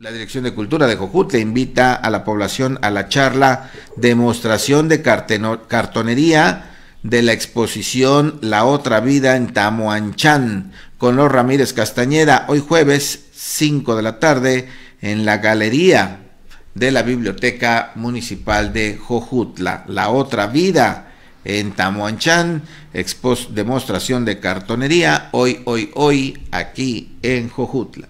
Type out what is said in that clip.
La Dirección de Cultura de Jojutla invita a la población a la charla Demostración de Cartonería de la exposición La Otra Vida en Tamoanchán con los Ramírez Castañeda hoy jueves 5 de la tarde en la Galería de la Biblioteca Municipal de Jojutla. La Otra Vida en Tamoanchán, demostración de cartonería hoy, hoy, hoy aquí en Jojutla.